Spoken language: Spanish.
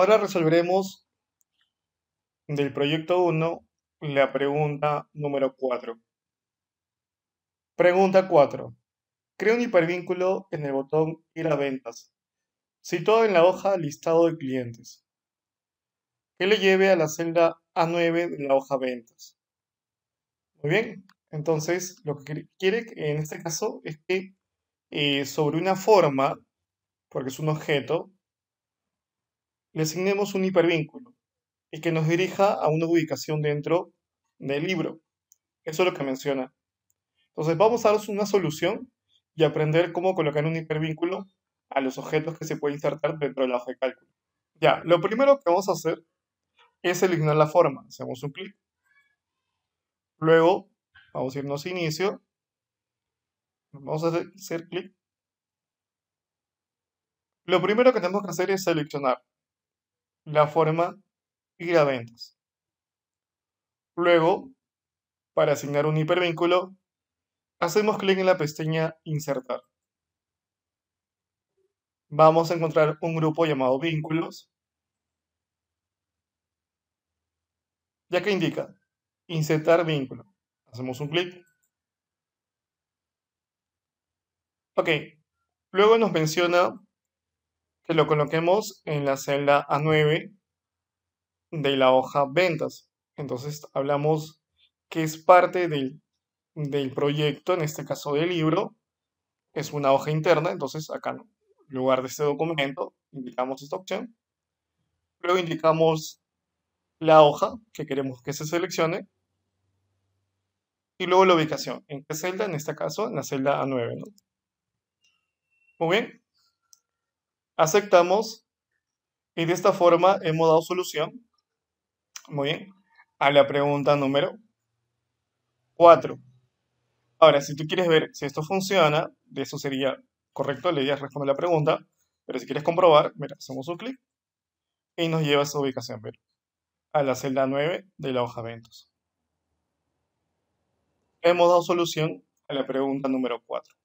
Ahora resolveremos del proyecto 1 la pregunta número 4. Pregunta 4. Crea un hipervínculo en el botón Ir a ventas, situado en la hoja Listado de clientes, que le lleve a la celda A9 de la hoja Ventas. Muy bien, entonces lo que quiere en este caso es que eh, sobre una forma, porque es un objeto, le asignemos un hipervínculo y que nos dirija a una ubicación dentro del libro. Eso es lo que menciona. Entonces vamos a daros una solución y aprender cómo colocar un hipervínculo a los objetos que se puede insertar dentro de la hoja de cálculo. Ya, lo primero que vamos a hacer es seleccionar la forma. Hacemos un clic. Luego vamos a irnos a inicio. Vamos a hacer clic. Lo primero que tenemos que hacer es seleccionar la forma y la ventas. Luego, para asignar un hipervínculo, hacemos clic en la pestaña Insertar. Vamos a encontrar un grupo llamado Vínculos, ya que indica Insertar vínculo. Hacemos un clic. Ok, luego nos menciona lo coloquemos en la celda A9 de la hoja ventas. Entonces hablamos que es parte del, proyecto, en este caso del libro, es una hoja interna, entonces acá en lugar de este documento indicamos esta opción, luego indicamos la hoja que queremos que se seleccione y luego la ubicación. ¿En qué celda? En este caso, en la celda A9. Muy bien, aceptamos y de esta forma hemos dado solución, muy bien, a la pregunta número 4. Ahora, si tú quieres ver si esto funciona, de eso sería correcto, le dirías responde la pregunta, pero si quieres comprobar, mira, hacemos un clic y nos lleva a su ubicación, ver a la celda 9 de la hoja Ventos. Hemos dado solución a la pregunta número 4.